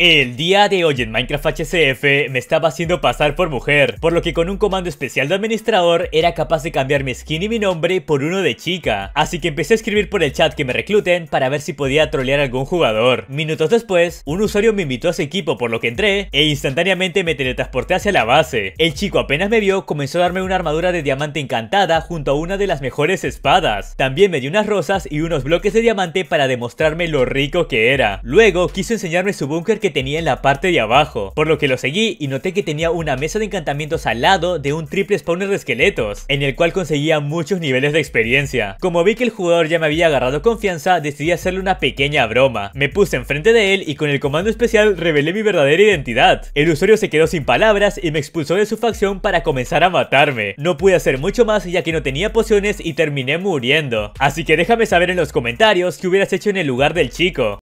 El día de hoy en Minecraft HCF me estaba haciendo pasar por mujer, por lo que con un comando especial de administrador era capaz de cambiar mi skin y mi nombre por uno de chica, así que empecé a escribir por el chat que me recluten para ver si podía trolear a algún jugador. Minutos después, un usuario me invitó a su equipo por lo que entré e instantáneamente me teletransporté hacia la base. El chico apenas me vio comenzó a darme una armadura de diamante encantada junto a una de las mejores espadas. También me dio unas rosas y unos bloques de diamante para demostrarme lo rico que era. Luego quiso enseñarme su búnker que tenía en la parte de abajo, por lo que lo seguí y noté que tenía una mesa de encantamientos al lado de un triple spawner de esqueletos, en el cual conseguía muchos niveles de experiencia. Como vi que el jugador ya me había agarrado confianza, decidí hacerle una pequeña broma. Me puse enfrente de él y con el comando especial revelé mi verdadera identidad. El usuario se quedó sin palabras y me expulsó de su facción para comenzar a matarme. No pude hacer mucho más ya que no tenía pociones y terminé muriendo. Así que déjame saber en los comentarios qué hubieras hecho en el lugar del chico.